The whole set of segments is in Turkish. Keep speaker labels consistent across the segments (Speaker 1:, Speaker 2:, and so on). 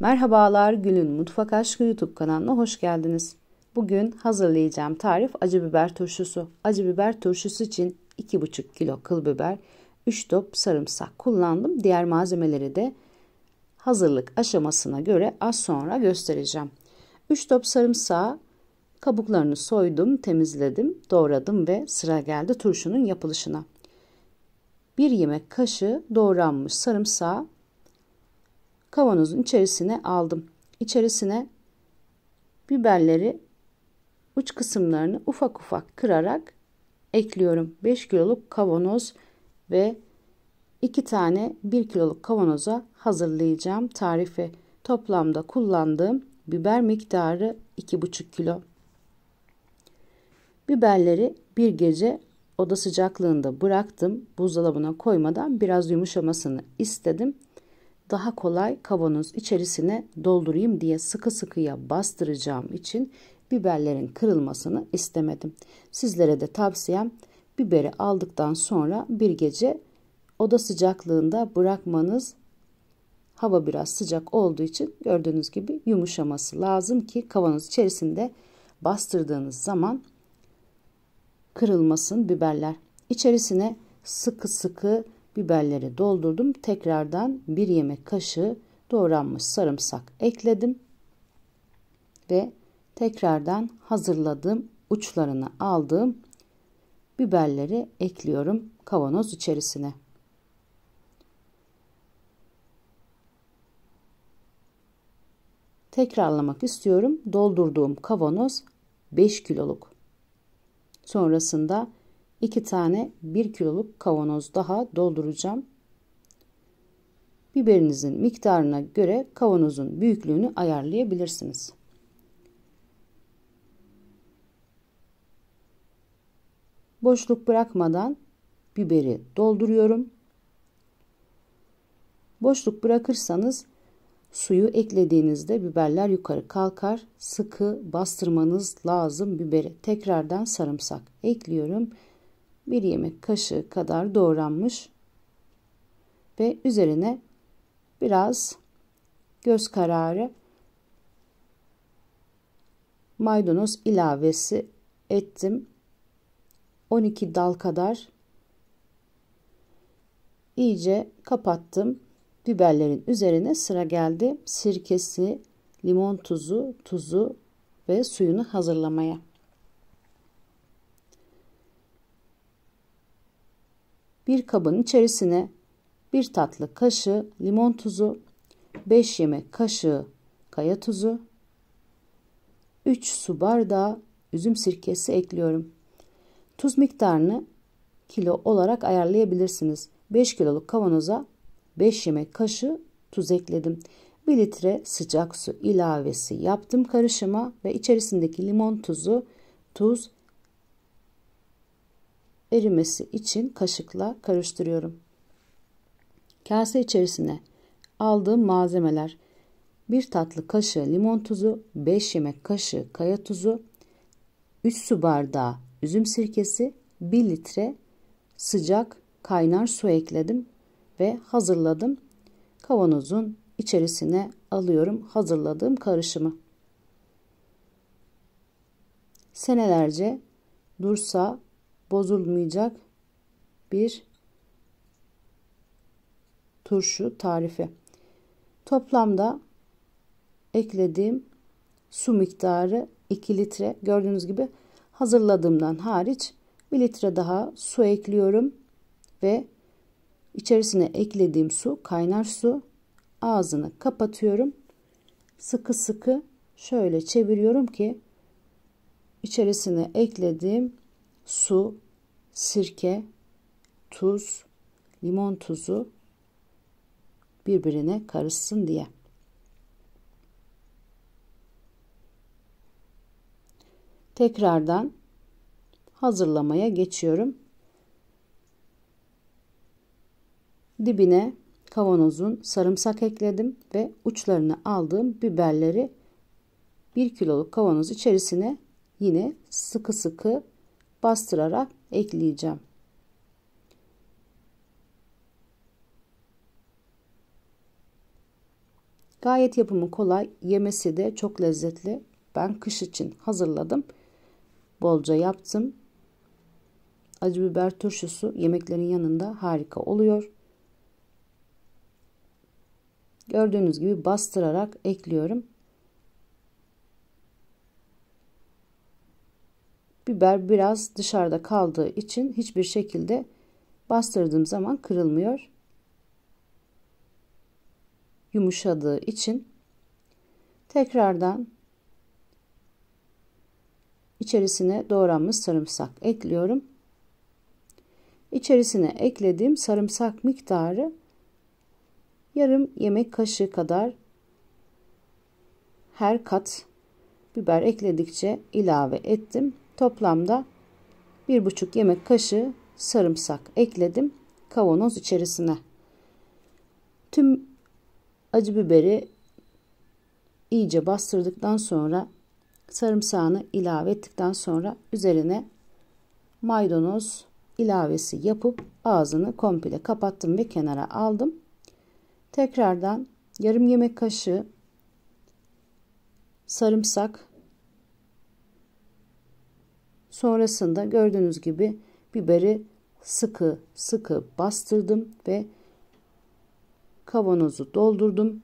Speaker 1: Merhabalar Gül'ün Mutfak Aşkı YouTube kanalına hoş geldiniz. Bugün hazırlayacağım tarif acı biber turşusu. Acı biber turşusu için 2,5 kilo kıl biber, 3 top sarımsak kullandım. Diğer malzemeleri de hazırlık aşamasına göre az sonra göstereceğim. 3 top sarımsağı kabuklarını soydum, temizledim, doğradım ve sıra geldi turşunun yapılışına. 1 yemek kaşığı doğranmış sarımsağı kavanozun içerisine aldım. İçerisine biberleri uç kısımlarını ufak ufak kırarak ekliyorum. 5 kiloluk kavanoz ve 2 tane 1 kiloluk kavanoza hazırlayacağım tarifi. Toplamda kullandığım biber miktarı 2,5 kilo. Biberleri bir gece oda sıcaklığında bıraktım. Buzdolabına koymadan biraz yumuşamasını istedim daha kolay kavanoz içerisine doldurayım diye sıkı sıkıya bastıracağım için biberlerin kırılmasını istemedim. Sizlere de tavsiyem biberi aldıktan sonra bir gece oda sıcaklığında bırakmanız hava biraz sıcak olduğu için gördüğünüz gibi yumuşaması lazım ki kavanoz içerisinde bastırdığınız zaman kırılmasın biberler. İçerisine sıkı sıkı biberleri doldurdum. Tekrardan bir yemek kaşığı doğranmış sarımsak ekledim ve tekrardan hazırladığım uçlarını aldığım biberleri ekliyorum kavanoz içerisine. Tekrarlamak istiyorum. Doldurduğum kavanoz 5 kiloluk. Sonrasında 2 tane 1 kiloluk kavanoz daha dolduracağım. Biberinizin miktarına göre kavanozun büyüklüğünü ayarlayabilirsiniz. Boşluk bırakmadan biberi dolduruyorum. Boşluk bırakırsanız suyu eklediğinizde biberler yukarı kalkar. Sıkı bastırmanız lazım biberi. Tekrardan sarımsak ekliyorum bir yemek kaşığı kadar doğranmış ve üzerine biraz göz kararı maydanoz ilavesi ettim. 12 dal kadar iyice kapattım. Biberlerin üzerine sıra geldi sirkesi, limon tuzu, tuzu ve suyunu hazırlamaya. Bir kabın içerisine bir tatlı kaşığı limon tuzu, 5 yemek kaşığı kaya tuzu, 3 su bardağı üzüm sirkesi ekliyorum. Tuz miktarını kilo olarak ayarlayabilirsiniz. 5 kiloluk kavanoza 5 yemek kaşığı tuz ekledim. 1 litre sıcak su ilavesi yaptım karışıma ve içerisindeki limon tuzu, tuz erimesi için kaşıkla karıştırıyorum. Kase içerisine aldığım malzemeler 1 tatlı kaşığı limon tuzu, 5 yemek kaşığı kaya tuzu, 3 su bardağı üzüm sirkesi, 1 litre sıcak kaynar su ekledim ve hazırladım. Kavanozun içerisine alıyorum hazırladığım karışımı. Senelerce dursa bozulmayacak bir turşu tarifi. Toplamda eklediğim su miktarı 2 litre. Gördüğünüz gibi hazırladığımdan hariç 1 litre daha su ekliyorum ve içerisine eklediğim su kaynar su ağzını kapatıyorum. Sıkı sıkı şöyle çeviriyorum ki içerisine eklediğim su, sirke, tuz, limon tuzu birbirine karışsın diye. Tekrardan hazırlamaya geçiyorum. Dibine kavanozun sarımsak ekledim ve uçlarını aldığım biberleri 1 kiloluk kavanoz içerisine yine sıkı sıkı bastırarak ekleyeceğim. Gayet yapımı kolay, yemesi de çok lezzetli. Ben kış için hazırladım. Bolca yaptım. Acı biber turşusu yemeklerin yanında harika oluyor. Gördüğünüz gibi bastırarak ekliyorum. Biber biraz dışarıda kaldığı için hiçbir şekilde bastırdığım zaman kırılmıyor. Yumuşadığı için tekrardan içerisine doğranmış sarımsak ekliyorum. İçerisine eklediğim sarımsak miktarı yarım yemek kaşığı kadar her kat biber ekledikçe ilave ettim. Toplamda 1,5 yemek kaşığı sarımsak ekledim kavanoz içerisine. Tüm acı biberi iyice bastırdıktan sonra sarımsağını ilave ettikten sonra üzerine maydanoz ilavesi yapıp ağzını komple kapattım ve kenara aldım. Tekrardan yarım yemek kaşığı sarımsak Sonrasında gördüğünüz gibi biberi sıkı sıkı bastırdım ve kavanozu doldurdum.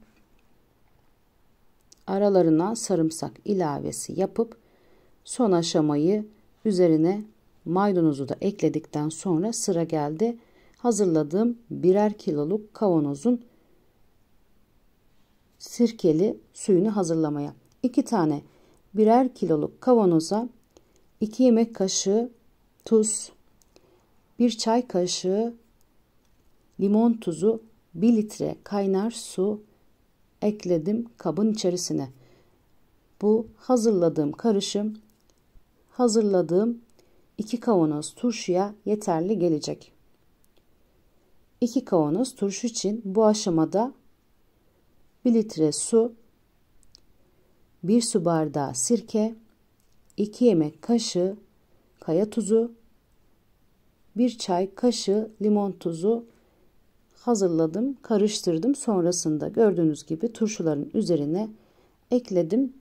Speaker 1: Aralarına sarımsak ilavesi yapıp son aşamayı üzerine maydanozu da ekledikten sonra sıra geldi. Hazırladığım birer kiloluk kavanozun sirkeli suyunu hazırlamaya. 2 tane birer kiloluk kavanoza 2 yemek kaşığı tuz, 1 çay kaşığı limon tuzu, 1 litre kaynar su ekledim kabın içerisine. Bu hazırladığım karışım hazırladığım 2 kavanoz turşuya yeterli gelecek. 2 kavanoz turşu için bu aşamada 1 litre su, 1 su bardağı sirke, 2 yemek kaşığı kaya tuzu, 1 çay kaşığı limon tuzu hazırladım, karıştırdım. Sonrasında gördüğünüz gibi turşuların üzerine ekledim.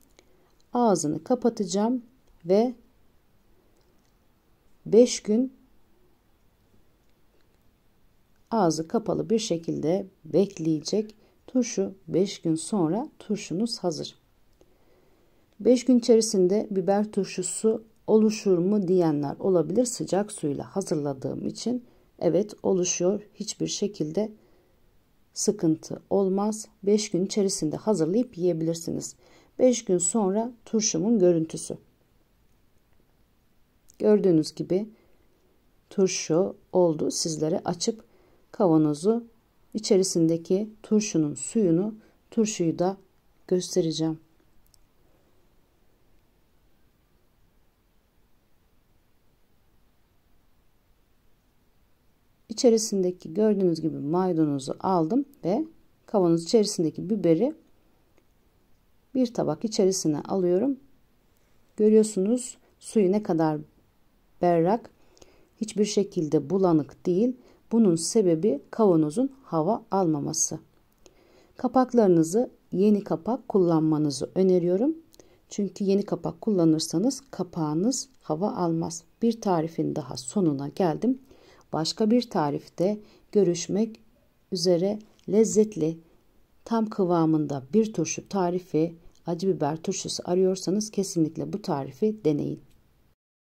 Speaker 1: Ağzını kapatacağım ve 5 gün ağzı kapalı bir şekilde bekleyecek. Turşu 5 gün sonra turşunuz hazır. 5 gün içerisinde biber turşusu oluşur mu diyenler olabilir. Sıcak suyla hazırladığım için evet oluşuyor. Hiçbir şekilde sıkıntı olmaz. 5 gün içerisinde hazırlayıp yiyebilirsiniz. 5 gün sonra turşumun görüntüsü. Gördüğünüz gibi turşu oldu. Sizlere açıp kavanozu içerisindeki turşunun suyunu turşuyu da göstereceğim. İçerisindeki gördüğünüz gibi maydanozu aldım ve kavanoz içerisindeki biberi bir tabak içerisine alıyorum. Görüyorsunuz suyu ne kadar berrak, hiçbir şekilde bulanık değil. Bunun sebebi kavanozun hava almaması. Kapaklarınızı yeni kapak kullanmanızı öneriyorum. Çünkü yeni kapak kullanırsanız kapağınız hava almaz. Bir tarifin daha sonuna geldim başka bir tarifte görüşmek üzere lezzetli, tam kıvamında bir turşu tarifi, acı biber turşusu arıyorsanız kesinlikle bu tarifi deneyin.